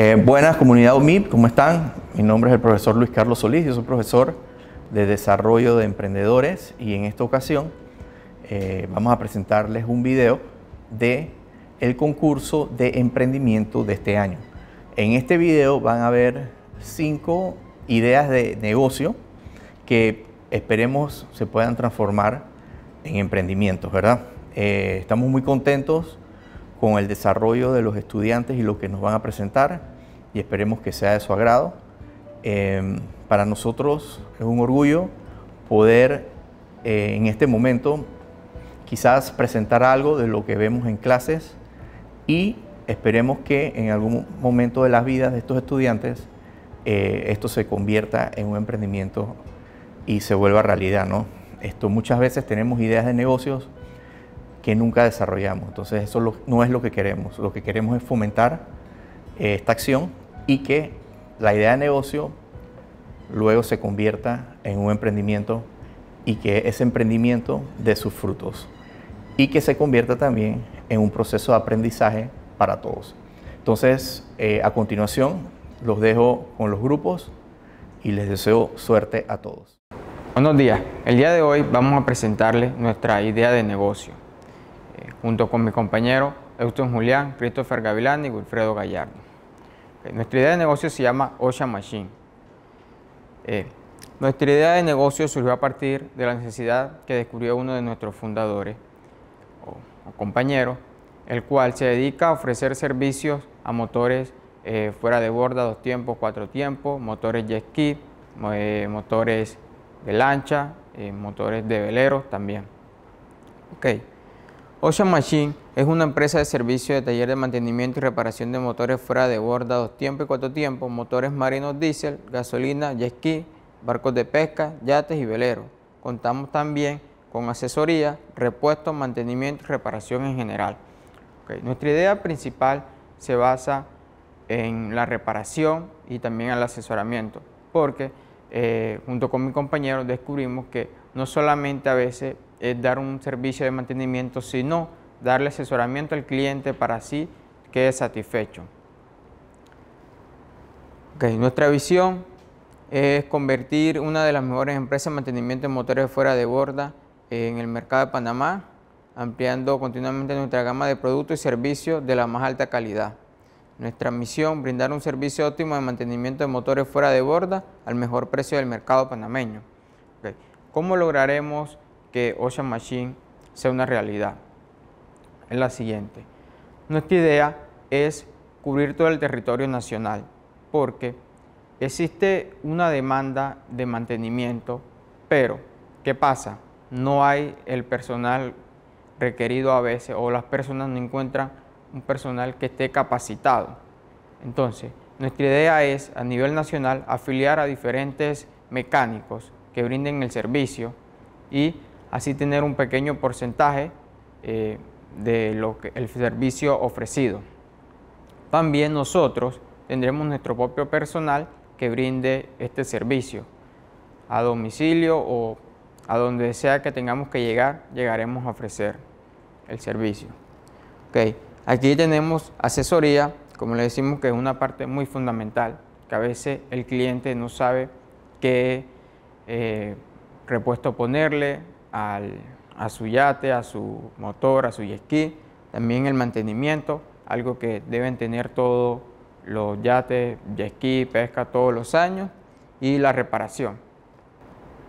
Eh, buenas, comunidad UMIP, ¿cómo están? Mi nombre es el profesor Luis Carlos Solís, yo soy profesor de Desarrollo de Emprendedores y en esta ocasión eh, vamos a presentarles un video de el concurso de emprendimiento de este año. En este video van a ver cinco ideas de negocio que esperemos se puedan transformar en emprendimientos, ¿verdad? Eh, estamos muy contentos con el desarrollo de los estudiantes y lo que nos van a presentar y esperemos que sea de su agrado. Em, para nosotros es un orgullo poder eh, en este momento quizás presentar algo de lo que vemos en clases y esperemos que en algún momento de las vidas de estos estudiantes eh, esto se convierta en un emprendimiento y se vuelva realidad. ¿no? Esto, muchas veces tenemos ideas de negocios que nunca desarrollamos. Entonces eso no es lo que queremos. Lo que queremos es fomentar eh, esta acción y que la idea de negocio luego se convierta en un emprendimiento y que ese emprendimiento dé sus frutos y que se convierta también en un proceso de aprendizaje para todos. Entonces, eh, a continuación, los dejo con los grupos y les deseo suerte a todos. Buenos días, el día de hoy vamos a presentarles nuestra idea de negocio junto con mi compañero Euston Julián, Christopher Gavilán y Wilfredo Gallardo. nuestra idea de negocio se llama Ocean Machine. Eh, nuestra idea de negocio surgió a partir de la necesidad que descubrió uno de nuestros fundadores o, compañeros, el cual se dedica a ofrecer servicios a motores eh, fuera de borda, dos tiempos, cuatro tiempos, motores jet ski, eh, motores de lancha, motores de velero también. Okay. Ocean Machine es una empresa de servicio de taller de mantenimiento y reparación de motores fuera de borda, dos tiempos y cuatro tiempos, motores marinos diésel, gasolina, jet ski, barcos de pesca, yates y veleros. Contamos también con asesoría, repuestos, mantenimiento y reparación en general. Nuestra idea principal se basa en la reparación y también el asesoramiento, porque eh, junto con mi compañero descubrimos que no solamente a veces es dar un servicio de mantenimiento, sino darle asesoramiento al cliente para así quede satisfecho. nuestra visión es convertir una de las mejores empresas de mantenimiento de motores fuera de borda en el mercado de Panamá, ampliando continuamente nuestra gama de productos y servicios de la más alta calidad. Nuestra misión, brindar un servicio óptimo de mantenimiento de motores fuera de borda al mejor precio del mercado panameño. ¿Cómo lograremos que Ocean Machine sea una realidad es la siguiente. Nuestra idea es cubrir todo el territorio nacional porque existe una demanda de mantenimiento, pero ¿qué pasa? No hay el personal requerido a veces o las personas no encuentran un personal que esté capacitado. Entonces, nuestra idea es a nivel nacional afiliar a diferentes mecánicos que brinden el servicio y así tener un pequeño porcentaje del eh, de lo que el servicio ofrecido. También nosotros tendremos nuestro propio personal que brinde este servicio a domicilio o a donde sea que tengamos que llegar, llegaremos a ofrecer el servicio. Aquí tenemos asesoría, como le decimos que es una parte muy fundamental, que a veces el cliente no sabe qué eh, repuesto ponerle, a su yate, a su motor, a su yesquí, también el mantenimiento, algo que deben tener todos los yates, yesquí, pesca todos los años y la reparación.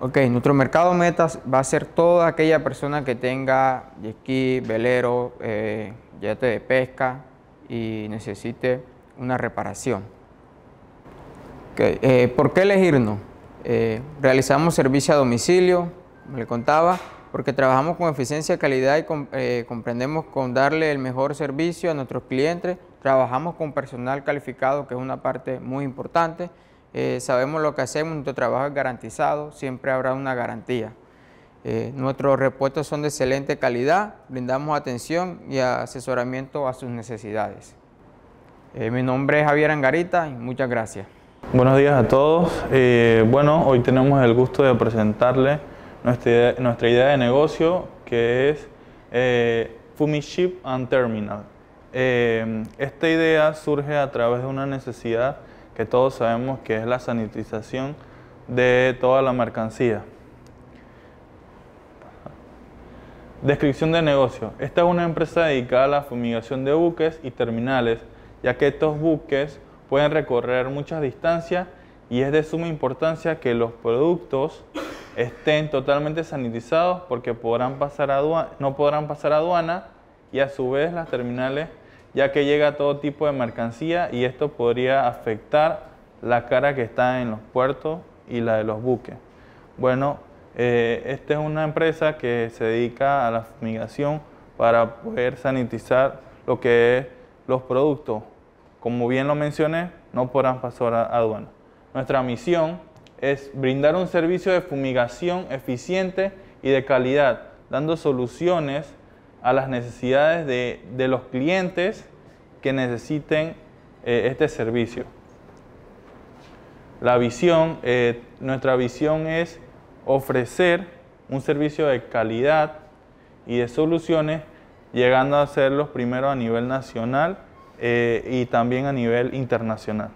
Ok, nuestro mercado metas va a ser toda aquella persona que tenga yesquí, velero, eh, yate de pesca y necesite una reparación. Eh, ¿Por qué elegirnos? Eh, realizamos servicio a domicilio, como le contaba, porque trabajamos con eficiencia, y calidad y eh, comprendemos con darle el mejor servicio a nuestros clientes. Trabajamos con personal calificado, que es una parte muy importante. Eh, sabemos lo que hacemos, nuestro trabajo es garantizado, siempre habrá una garantía. Eh, nuestros repuestos son de excelente calidad, brindamos atención y asesoramiento a sus necesidades. mi nombre es Javier Angarita y muchas gracias. Buenos días a todos. bueno, hoy tenemos el gusto de presentarle nuestra idea, de negocio que es eh, Fumiship and Terminal. Eh, esta idea surge a través de una necesidad que todos sabemos que es la sanitización de toda la mercancía. Descripción de negocio. Esta es una empresa dedicada a la fumigación de buques y terminales, ya que estos buques pueden recorrer muchas distancias y es de suma importancia que los productos estén totalmente sanitizados porque podrán pasar no podrán pasar aduana y a su vez las terminales ya que llega todo tipo de mercancía y esto podría afectar la cara que está en los puertos y la de los buques. Bueno, eh, esta es una empresa que se dedica a la fumigación para poder sanitizar lo que es los productos. Como bien lo mencioné, no podrán pasar a aduana. Nuestra misión es brindar un servicio de fumigación eficiente y de calidad, dando soluciones a las necesidades de, los clientes que necesiten eh, este servicio. La visión, eh, nuestra visión es ofrecer un servicio de calidad y de soluciones, llegando a ser los primeros a nivel nacional eh, y también a nivel internacional.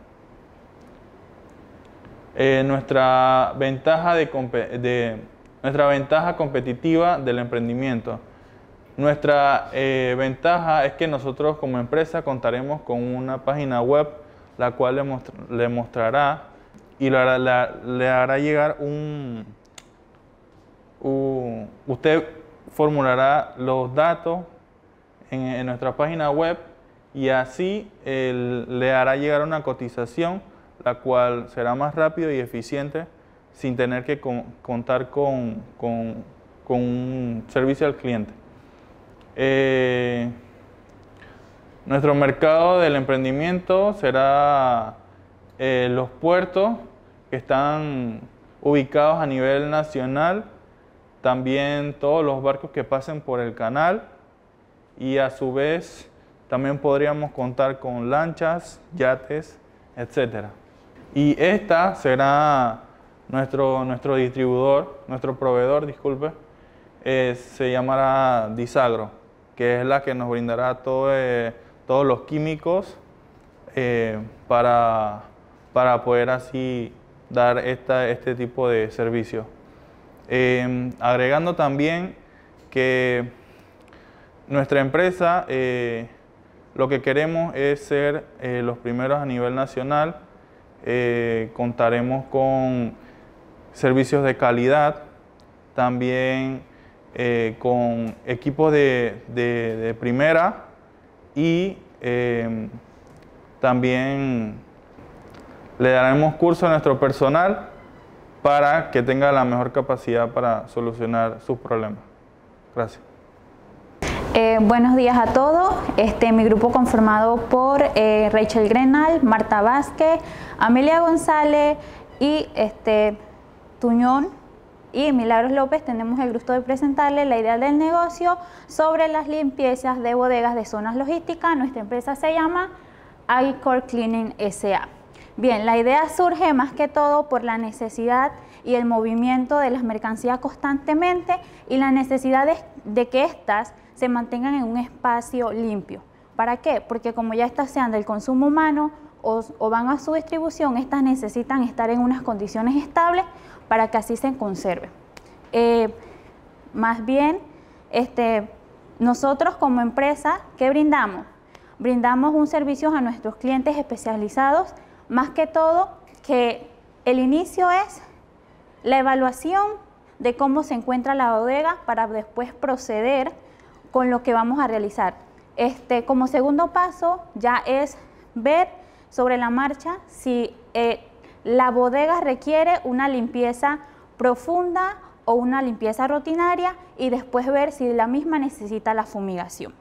Eh, nuestra, ventaja de, nuestra ventaja competitiva del emprendimiento. Nuestra eh, ventaja es que nosotros como empresa contaremos con una página web la cual le, mostrará y le hará, llegar un, Usted formulará los datos en, nuestra página web y así eh, le hará llegar una cotización la cual será más rápido y eficiente sin tener que contar con, un servicio al cliente. Eh, nuestro mercado del emprendimiento será eh, los puertos que están ubicados a nivel nacional, también todos los barcos que pasen por el canal y a su vez también podríamos contar con lanchas, yates, etcétera. Y esta será nuestro, nuestro distribuidor, nuestro proveedor, disculpe, eh, se llamará Disagro, que es la que nos brindará eh, todos los químicos eh, para, poder así dar este tipo de servicio. Em, agregando también que nuestra empresa lo que queremos es ser los primeros a nivel nacional eh, contaremos con servicios de calidad, también eh, con equipos de, primera y em, también le daremos curso a nuestro personal para que tenga la mejor capacidad para solucionar sus problemas. Gracias. Eh, buenos días a todos. Este, mi grupo conformado por eh, Rachel Grenal, Marta Vázquez, Amelia González y este, Tuñón y Milagros López tenemos el gusto de presentarles la idea del negocio sobre las limpiezas de bodegas de zonas logísticas. Nuestra empresa se llama iCore Cleaning SA. Bien, la idea surge más que todo por la necesidad y el movimiento de las mercancías constantemente y la necesidad de, de que éstas se mantengan en un espacio limpio. ¿Para qué? Porque como ya estas sean del consumo humano o, van a su distribución, estas necesitan estar en unas condiciones estables para que así se conserve. Eh, más bien, este, nosotros como empresa, ¿qué brindamos? Brindamos un servicio a nuestros clientes especializados, más que todo que el inicio es la evaluación de cómo se encuentra la bodega para después proceder con lo que vamos a realizar. Este, como segundo paso ya es ver sobre la marcha si eh, la bodega requiere una limpieza profunda o una limpieza rutinaria y después ver si la misma necesita la fumigación.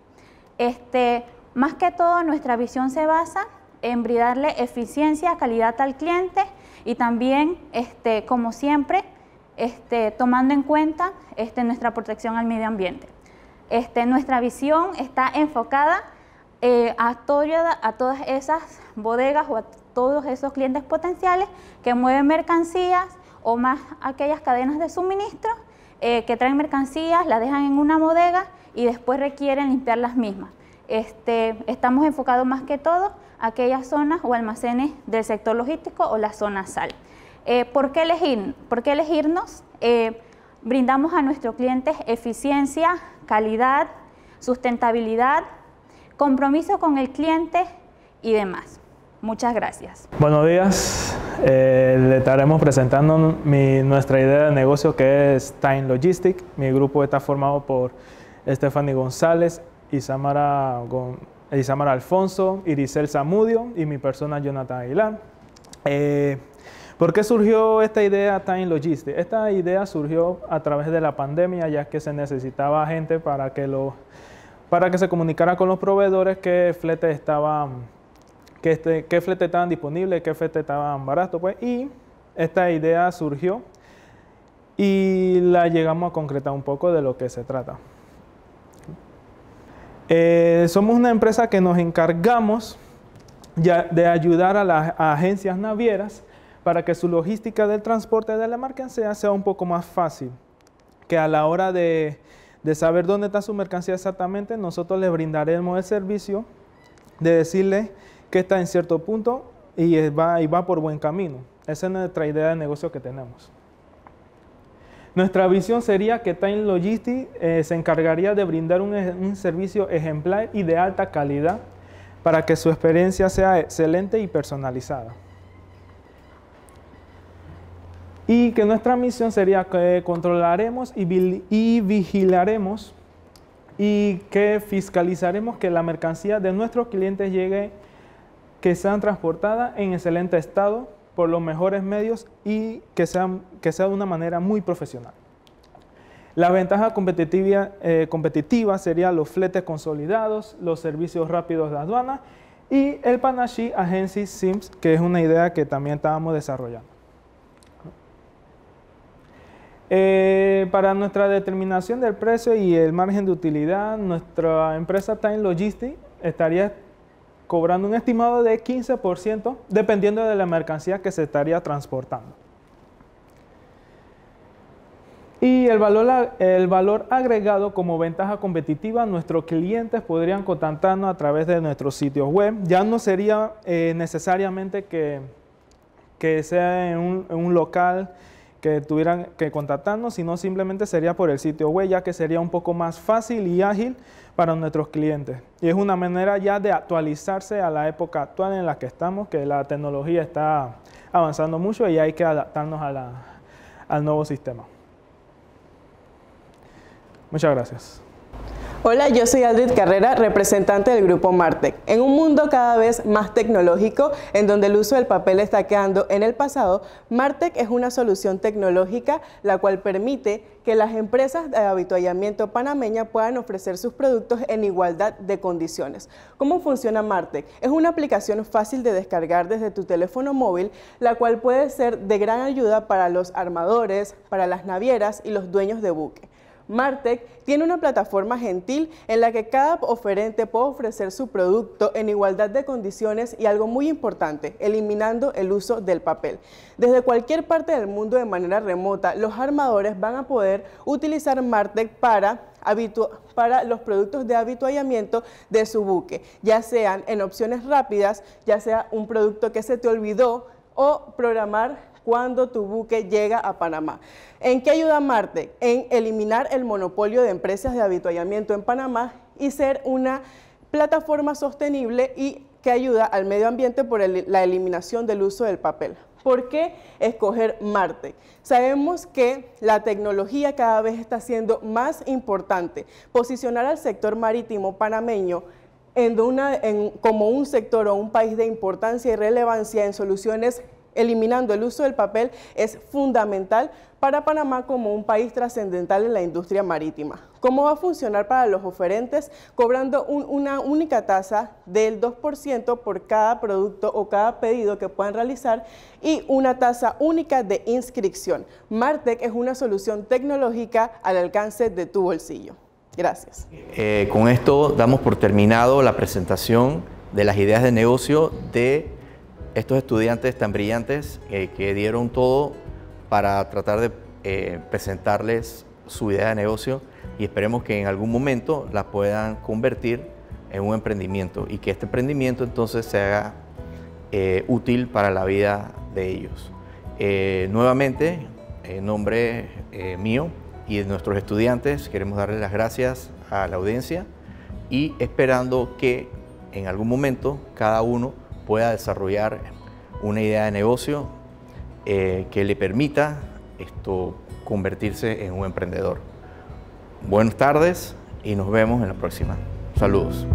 Este, más que todo nuestra visión se basa en brindarle eficiencia, calidad al cliente y también, este, como siempre, este, tomando en cuenta este, nuestra protección al medio ambiente. Este, nuestra visión está enfocada eh, a, a todas esas bodegas o a todos esos clientes potenciales que mueven mercancías o más aquellas cadenas de suministro eh, que traen mercancías, las dejan en una bodega y después requieren limpiar las mismas. Este, estamos enfocados más que todo a aquellas zonas o almacenes del sector logístico o la zona sal. Eh, ¿por, qué elegir, ¿Por elegirnos? brindamos a nuestros clientes eficiencia, calidad, sustentabilidad, compromiso con el cliente y demás. Muchas gracias. Buenos días. Eh, le estaremos presentando nuestra idea de negocio que es Time Logistic. Mi grupo está formado por Stephanie González, Isamara, Alfonso, Irisel Zamudio y mi persona Jonathan Aguilar. Eh, ¿Por qué surgió esta idea Time Logistics? Esta idea surgió a través de la pandemia, ya que se necesitaba gente para que, lo, para que se comunicara con los proveedores qué flete estaban, que este, qué flete estaban disponibles, qué flete estaban baratos, pues, y esta idea surgió y la llegamos a concretar un poco de lo que se trata. Eh, somos una empresa que nos encargamos de ayudar a las agencias navieras para que su logística del transporte de la mercancía sea un poco más fácil, que a la hora de, saber dónde está su mercancía exactamente, nosotros le brindaremos el servicio de decirle que está en cierto punto y va, y va por buen camino. Esa es nuestra idea de negocio que tenemos. Nuestra visión sería que Time Logistics eh, se encargaría de brindar un, servicio ejemplar y de alta calidad para que su experiencia sea excelente y personalizada. Y que nuestra misión sería que controlaremos y, vigilaremos y que fiscalizaremos que la mercancía de nuestros clientes llegue, que sean transportada en excelente estado por los mejores medios y que, que sea de una manera muy profesional. La ventaja competitiva, eh, competitiva sería los fletes consolidados, los servicios rápidos de aduana y el Panashi Agency Sims, que es una idea que también estábamos desarrollando. Eh, para nuestra determinación del precio y el margen de utilidad, nuestra empresa Time Logistics estaría cobrando un estimado de 15% dependiendo de la mercancía que se estaría transportando. Y el valor, agregado como ventaja competitiva, nuestros clientes podrían contactarnos a través de nuestros sitios web. Ya no sería eh, necesariamente que, sea en un local que tuvieran que contactarnos, sino simplemente sería por el sitio web, ya que sería un poco más fácil y ágil para nuestros clientes. Y es una manera ya de actualizarse a la época actual en la que estamos, que la tecnología está avanzando mucho y hay que adaptarnos al nuevo sistema. Muchas gracias. Hola, yo soy Aldrid Carrera, representante del Grupo Martec. En un mundo cada vez más tecnológico, en donde el uso del papel está quedando en el pasado, Martec es una solución tecnológica la cual permite que las empresas de avituallamiento panameña puedan ofrecer sus productos en igualdad de condiciones. ¿Cómo funciona Martec? Es una aplicación fácil de descargar desde tu teléfono móvil, la cual puede ser de gran ayuda para los armadores, para las navieras y los dueños de buque. Martech tiene una plataforma gentil en la que cada oferente puede ofrecer su producto en igualdad de condiciones y algo muy importante, eliminando el uso del papel. Desde cualquier parte del mundo de manera remota, los armadores van a poder utilizar Martech para para los productos de habituallamiento de su buque, ya sean en opciones rápidas, ya sea un producto que se te olvidó o programar cuando tu buque llega a Panamá. ¿En qué ayuda Marte? En eliminar el monopolio de empresas de avituallamiento en Panamá y ser una plataforma sostenible y que ayuda al medio ambiente por la eliminación del uso del papel. ¿Por qué escoger Marte? Sabemos que la tecnología cada vez está siendo más importante. Posicionar al sector marítimo panameño como un sector o un país de importancia y relevancia en soluciones eliminando el uso del papel es fundamental para Panamá como un país trascendental en la industria marítima. ¿Cómo va a funcionar para los oferentes? Cobrando una única tasa del 2% por cada producto o cada pedido que puedan realizar y una tasa única de inscripción. Martec es una solución tecnológica al alcance de tu bolsillo. Gracias. Eh, con esto damos por terminado la presentación de las ideas de negocio de estos estudiantes tan brillantes eh, que dieron todo para tratar de eh, presentarles su idea de negocio y esperemos que en algún momento la puedan convertir en un emprendimiento y que este emprendimiento entonces se haga eh, útil para la vida de ellos. nuevamente, en nombre mío y de nuestros estudiantes, queremos darles las gracias a la audiencia y esperando que en algún momento cada uno pueda desarrollar una idea de negocio eh, que le permita esto, convertirse en un emprendedor. Buenas tardes y nos vemos en la próxima. Saludos.